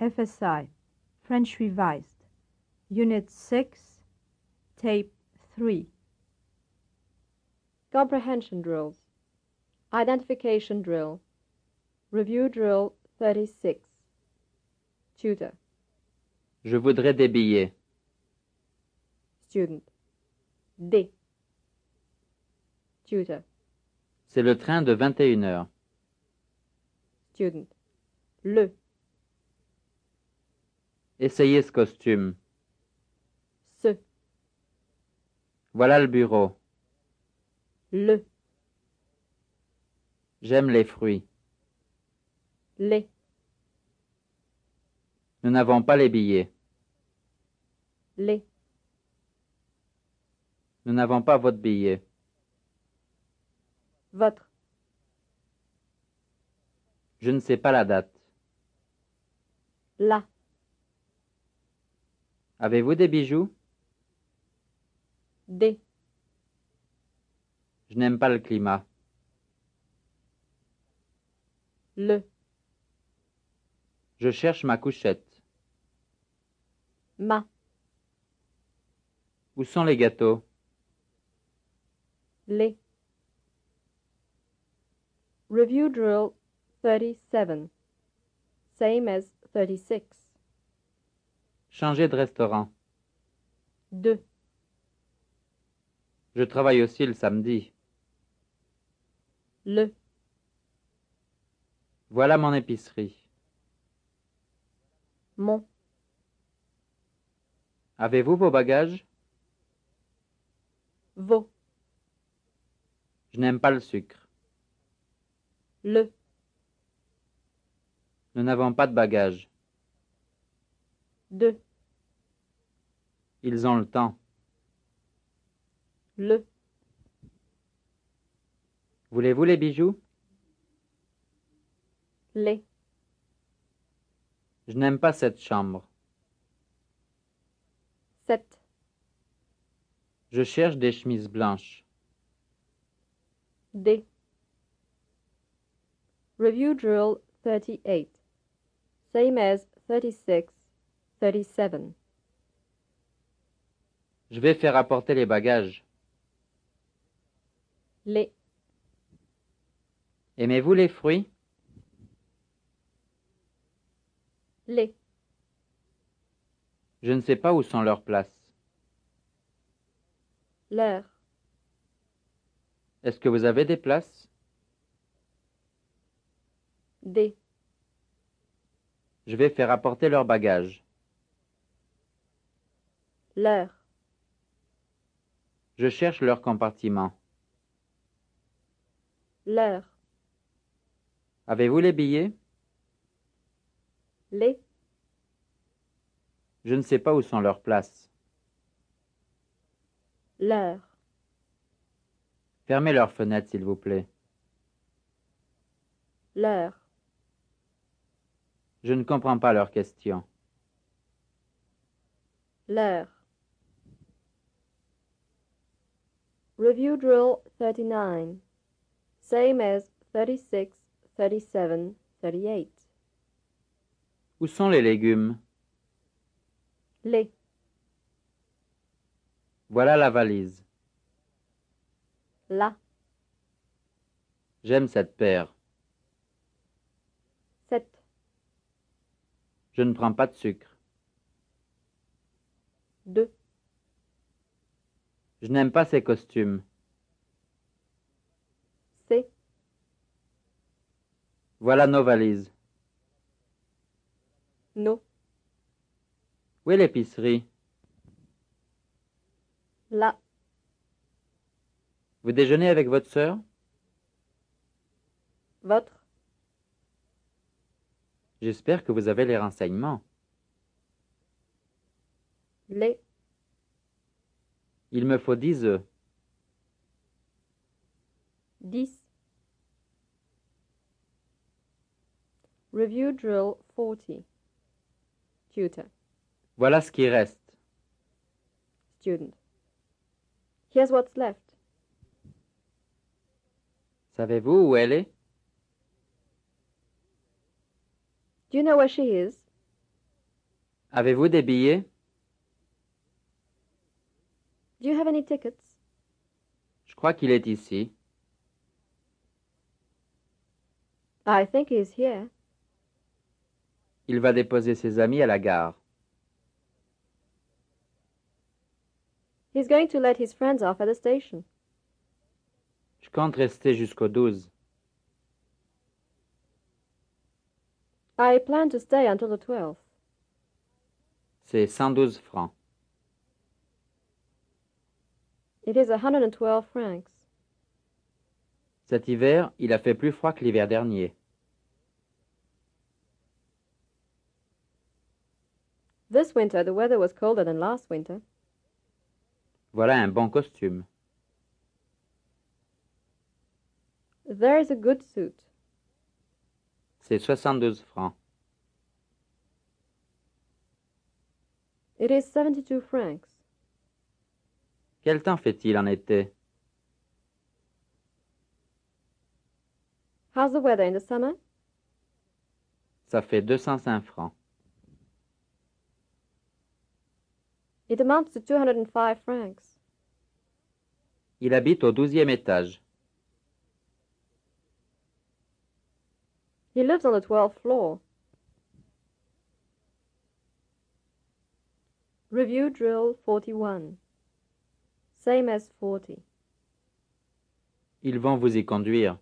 FSI, French Revised, Unit 6, Tape 3. Comprehension Drills Identification Drill Review Drill 36 Tutor Je voudrais des billets. Student D Tutor C'est le train de 21 heures. Student Le Essayez ce costume. Ce. Voilà le bureau. Le. J'aime les fruits. Les. Nous n'avons pas les billets. Les. Nous n'avons pas votre billet. Votre. Je ne sais pas la date. La. Avez-vous des bijoux Des. Je n'aime pas le climat. Le. Je cherche ma couchette. Ma. Où sont les gâteaux Les. Review drill 37. Same as 36. Changer de restaurant. 2. Je travaille aussi le samedi. Le. Voilà mon épicerie. Mon. Avez-vous vos bagages Vos. Je n'aime pas le sucre. Le. Nous n'avons pas de bagages. Deux. Ils ont le temps. Le. Voulez-vous les bijoux Les. Je n'aime pas cette chambre. Sept. Je cherche des chemises blanches. D. Review drill 38. Same as 36, 37. Je vais faire apporter les bagages. Les. Aimez-vous les fruits Les. Je ne sais pas où sont leurs places. Leurs. Est-ce que vous avez des places Des. Je vais faire apporter leurs bagages. Leurs. Je cherche leur compartiment. L'heure. Avez-vous les billets? Les. Je ne sais pas où sont leurs places. Leur. Fermez leurs fenêtres, s'il vous plaît. L'heure. Je ne comprends pas leur question. L'heure. Review drill 39. Same as 36, 37, 38. Où sont les légumes Les. Voilà la valise. Là. J'aime cette paire. Cette. Je ne prends pas de sucre. Deux. Je n'aime pas ces costumes. C'est. Voilà nos valises. Nos. Où est l'épicerie Là. Vous déjeunez avec votre sœur Votre. J'espère que vous avez les renseignements. Les. Il me faut dix œufs. Dix. Review drill 40. Tutor. Voilà ce qui reste. Student. Here's what's left. Savez-vous où elle est? Do you know where she is? Avez-vous des billets? Do you have any tickets? Je crois qu'il est ici. I think he's here. Il va déposer ses amis à la gare. He's going to let his friends off at the station. Je compte rester jusqu'au 12. I plan to stay until the 12th. C'est 112 francs. It is a hundred and twelve francs. Cet hiver, il a fait plus froid que l'hiver dernier. This winter, the weather was colder than last winter. Voilà un bon costume. There is a good suit. C'est 72 francs. It is 72 francs. Quel temps fait-il en été? How's the weather in the summer? Ça fait 205 francs. It amounts to 205 francs. Il habite au douzième étage. He lives on the 12th floor. Review Drill 41 Same as 40. Ils vont vous y conduire.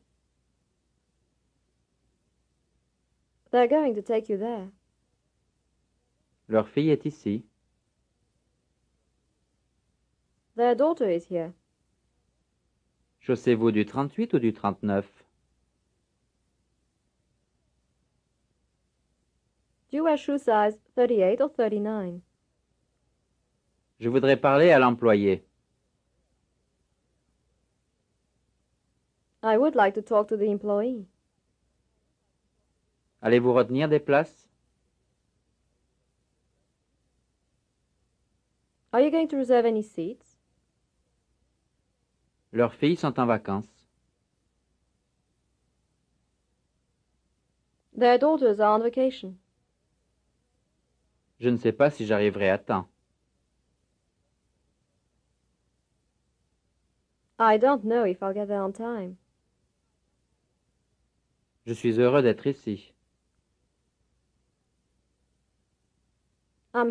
They're going to take you there. Leur fille est ici. Their daughter is here. Chaussez-vous du 38 ou du 39 Do you wear shoe size 38 or 39 Je voudrais parler à l'employé. I would like to talk to the employee. Allez-vous retenir des places? Are you going to reserve any seats? Leurs filles sont en vacances. Their daughters are on vacation. Je ne sais pas si j'arriverai à temps. I don't know if I'll get there on time. Je suis heureux d'être ici. I'm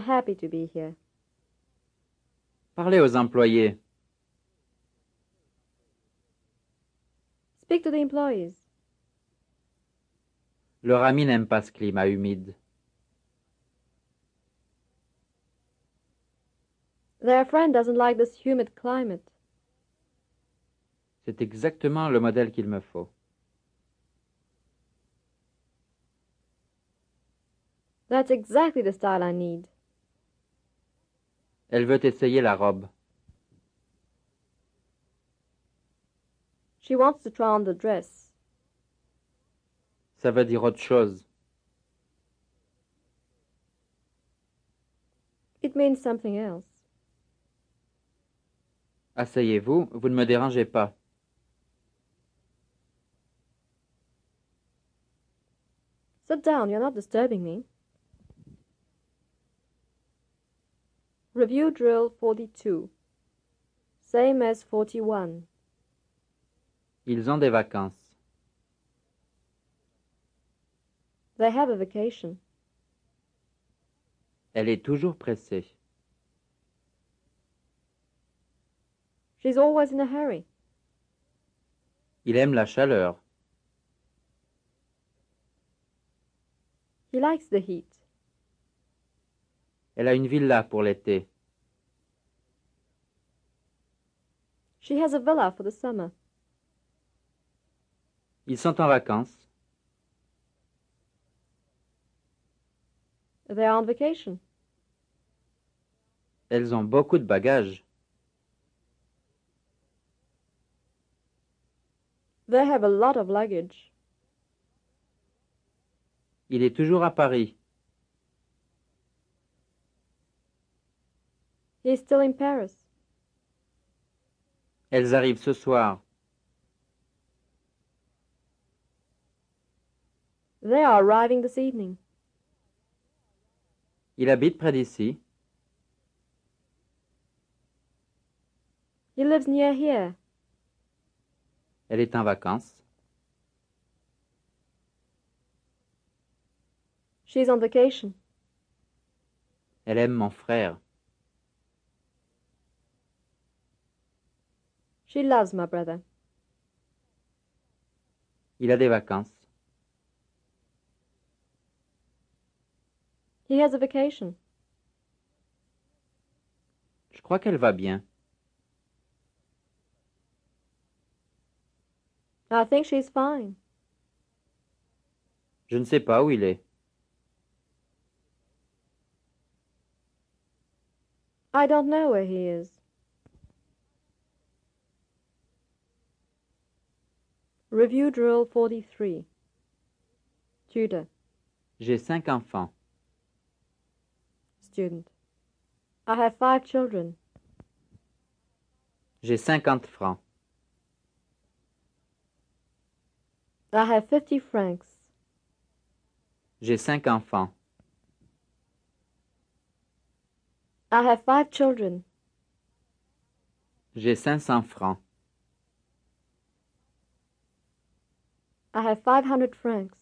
Parlez aux employés. Speak to Leur ami n'aime pas ce climat humide. C'est exactement le modèle qu'il me faut. That's exactly the style I need. Elle veut essayer la robe. She wants to try on the dress. Ça veut dire autre chose. It means something else. Asseyez-vous, vous ne me dérangez pas. Sit down, you're not disturbing me. Review drill 42. Same as 41. Ils ont des vacances. They have a vacation. Elle est toujours pressée. She's always in a hurry. Il aime la chaleur. He likes the heat. Elle a une villa pour l'été. She has a villa for the summer. Ils sont en vacances. They are on vacation. Elles ont beaucoup de bagages. They have a lot of luggage. Il est toujours à Paris. He is still in Paris. Elles arrivent ce soir. They are arriving this evening. Il habite près d'ici. He lives near here. Elle est en vacances. She's on vacation. Elle aime mon frère. She loves my brother. Il a des vacances. He has a vacation. Je crois qu'elle va bien. I think she's fine. Je ne sais pas où il est. I don't know where he is. Review Drill 43. Student. J'ai cinq enfants. Student. I have five children. J'ai cinquante francs. I have fifty francs. J'ai cinq enfants. I have five children. J'ai cinq cents francs. I have five hundred francs.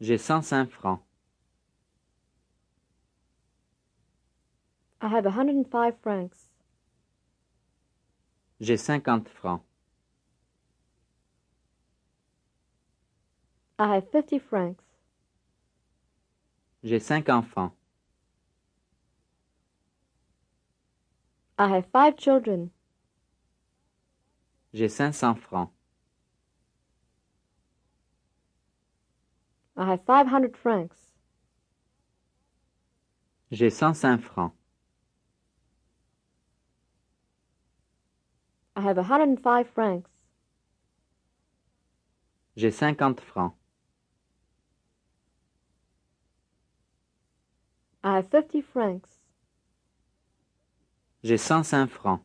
J'ai cent cinq francs. I have a hundred and five francs. J'ai cinquante francs. I have fifty francs. J'ai cinq enfants. I have five children. J'ai cinq cents francs. I have five hundred francs. J'ai cent cinq francs. I have a hundred and five francs. J'ai cinquante francs. I have fifty francs. J'ai cent cinq francs.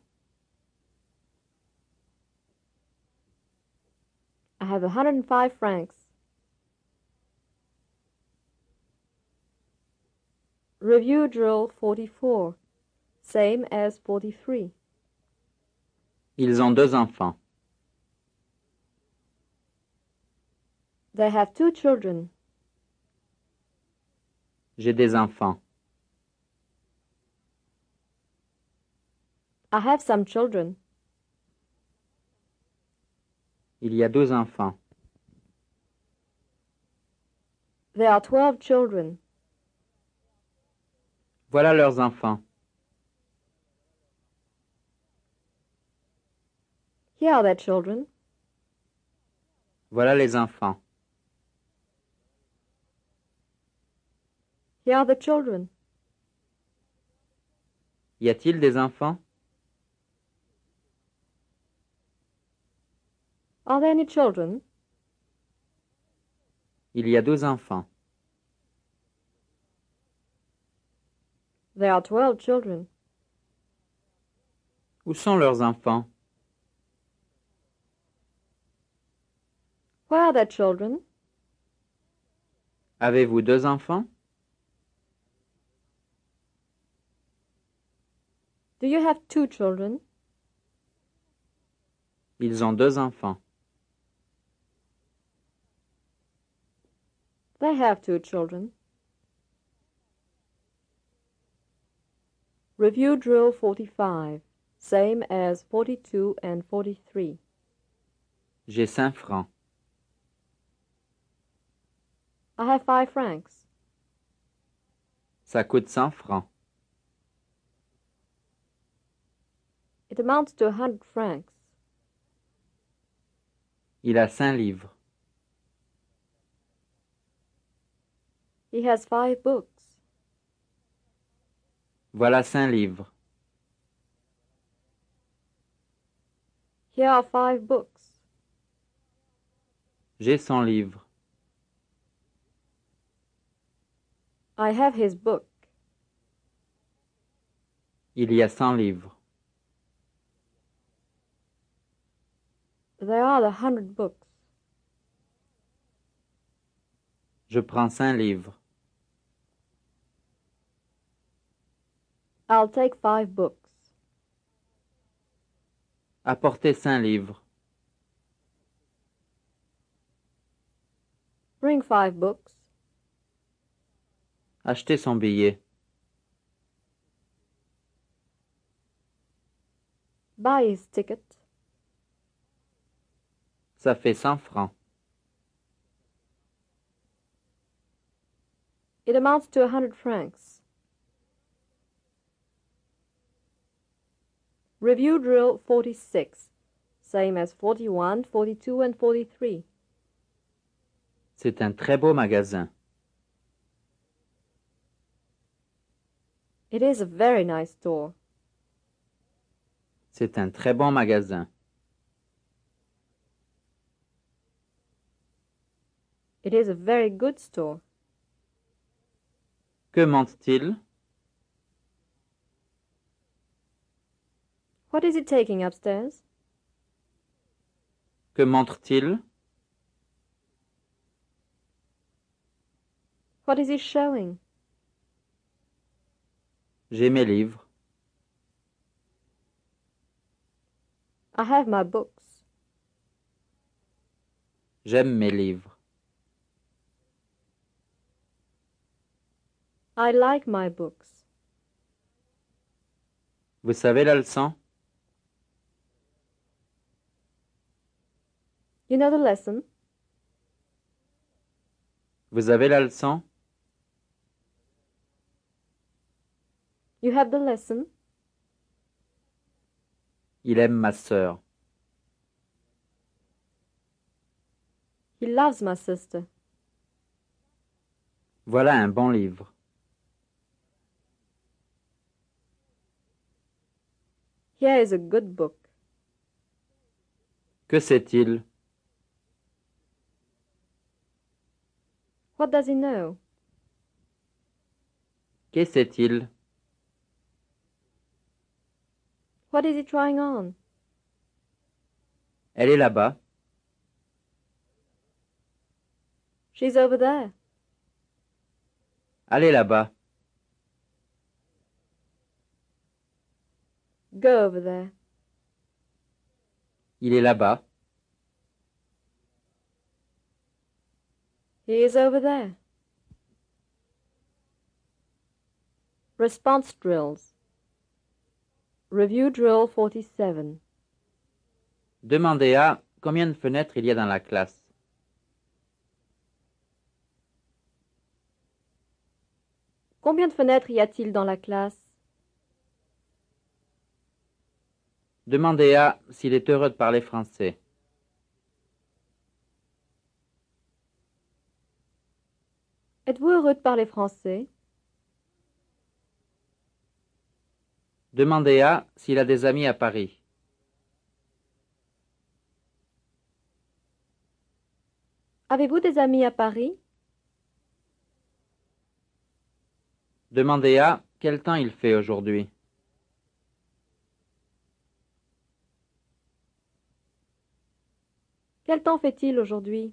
I have a hundred and five francs. Review drill 44, same as 43. Ils ont deux enfants. They have two children. J'ai des enfants. I have some children. Il y a deux enfants. There are twelve children. Voilà leurs enfants. Here are their children. Voilà les enfants. Here are the children. Y a-t-il des enfants? Are there any children? Il y a deux enfants. There are twelve children. Où sont leurs enfants? Where are their children? Avez-vous deux enfants? Do you have two children? Ils ont deux enfants. They have two children. Review drill 45, same as 42 and 43. J'ai cinq francs. I have five francs. Ça coûte cinq francs. It amounts to a hundred francs. Il a cinq livres. He has five books. Voilà cinq livres. Here are five books. J'ai son livre. I have his book. Il y a cent livres. There are the hundred books. Je prends cinq livres. I'll take five books. Apporter cinq livres. Bring five books. Acheter son billet. Buy his ticket. Ça fait cent francs. It amounts to a hundred francs. Review drill 46, same as 41, 42 and 43. C'est un très beau magasin. It is a very nice store. C'est un très bon magasin. It is a very good store. Que mentent-ils? What is he taking upstairs? Que montre-t-il? What is he showing? J'ai mes livres. I have my books. J'aime mes livres. I like my books. Vous savez la leçon? You know the lesson? Vous avez la leçon? You have the lesson? Il aime ma sœur. He loves my sister. Voilà un bon livre. Here is a good book. Que sait-il? What does he know? Que sait-il? What is he trying on? Elle est là-bas. She's over there. Allez là-bas. Go over there. Il est là-bas. is over there. Response drills. Review drill 47. Demandez à combien de fenêtres il y a dans la classe. Combien de fenêtres y a-t-il dans la classe Demandez à s'il est heureux de parler français. Êtes-vous heureux de parler français Demandez à s'il a des amis à Paris. Avez-vous des amis à Paris Demandez à quel temps il fait aujourd'hui. Quel temps fait-il aujourd'hui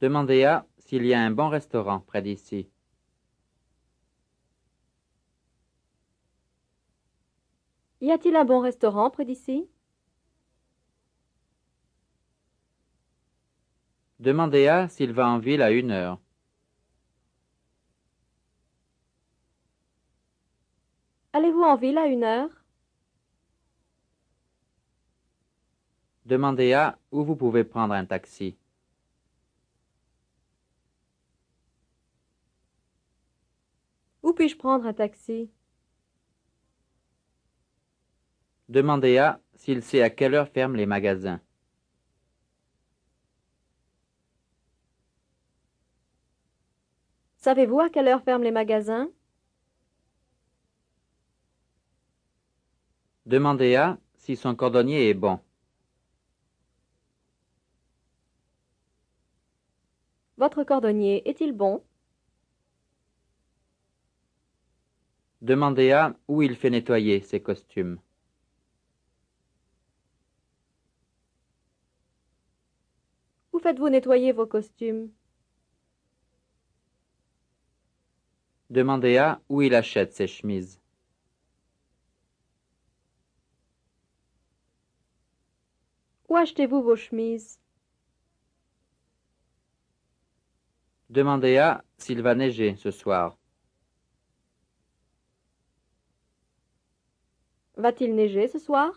Demandez à s'il y a un bon restaurant près d'ici. Y a-t-il un bon restaurant près d'ici Demandez à s'il va en ville à une heure. Allez-vous en ville à une heure Demandez à où vous pouvez prendre un taxi. puis-je prendre un taxi Demandez à s'il sait à quelle heure ferment les magasins. Savez-vous à quelle heure ferment les magasins Demandez à si son cordonnier est bon. Votre cordonnier est-il bon Demandez à où il fait nettoyer ses costumes. Où faites-vous nettoyer vos costumes Demandez à où il achète ses chemises. Où achetez-vous vos chemises Demandez à s'il va neiger ce soir. Va-t-il neiger ce soir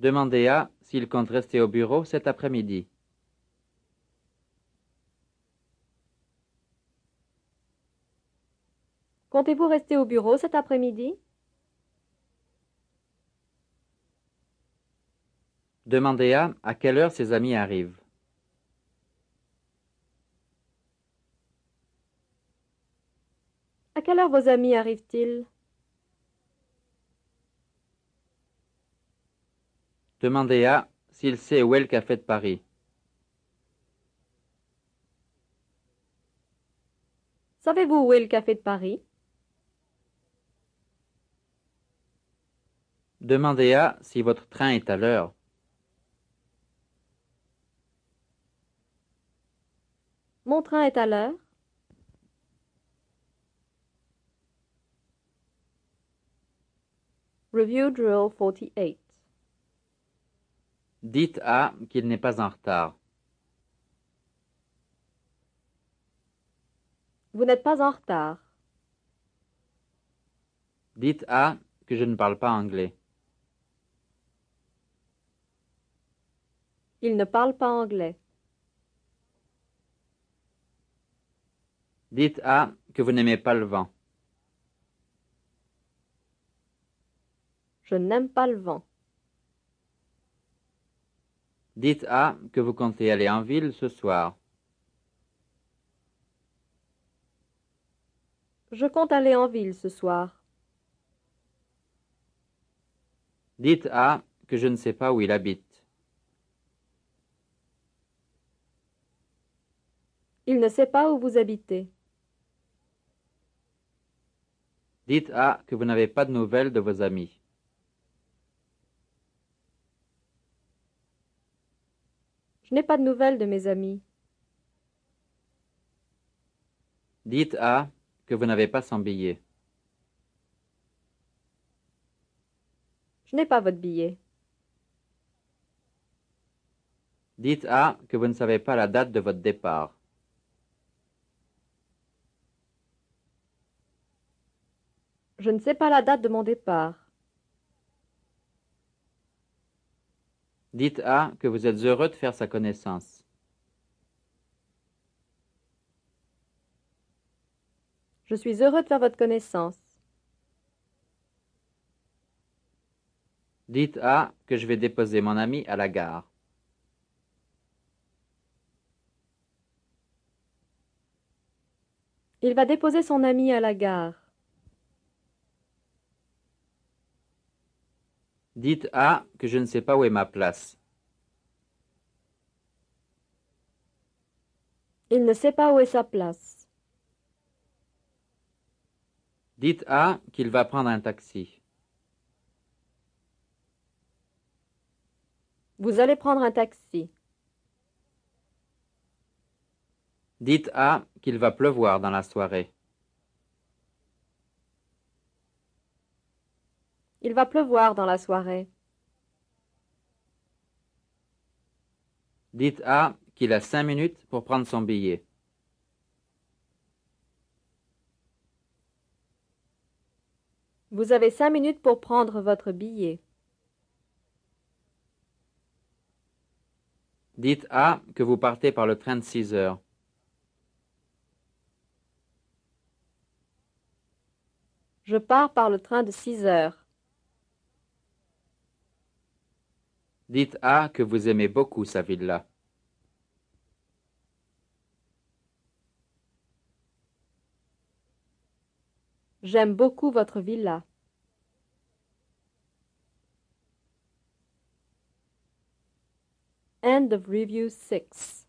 Demandez à s'il compte rester au bureau cet après-midi. Comptez-vous rester au bureau cet après-midi Demandez à à quelle heure ses amis arrivent. À quelle heure vos amis arrivent-ils Demandez à s'il sait où est le café de Paris. Savez-vous où est le café de Paris Demandez à si votre train est à l'heure. Mon train est à l'heure. Review Drill 48 Dites à qu'il n'est pas en retard. Vous n'êtes pas en retard. Dites à que je ne parle pas anglais. Il ne parle pas anglais. Dites à que vous n'aimez pas le vent. Je n'aime pas le vent. Dites à que vous comptez aller en ville ce soir. Je compte aller en ville ce soir. Dites à que je ne sais pas où il habite. Il ne sait pas où vous habitez. Dites à que vous n'avez pas de nouvelles de vos amis. Je n'ai pas de nouvelles de mes amis. Dites à que vous n'avez pas son billet. Je n'ai pas votre billet. Dites à que vous ne savez pas la date de votre départ. Je ne sais pas la date de mon départ. Dites à que vous êtes heureux de faire sa connaissance. Je suis heureux de faire votre connaissance. Dites à que je vais déposer mon ami à la gare. Il va déposer son ami à la gare. Dites à que je ne sais pas où est ma place. Il ne sait pas où est sa place. Dites à qu'il va prendre un taxi. Vous allez prendre un taxi. Dites à qu'il va pleuvoir dans la soirée. Il va pleuvoir dans la soirée. Dites à qu'il a cinq minutes pour prendre son billet. Vous avez cinq minutes pour prendre votre billet. Dites à que vous partez par le train de 6 heures. Je pars par le train de 6 heures. Dites à ah, que vous aimez beaucoup sa villa. J'aime beaucoup votre villa. End of Review 6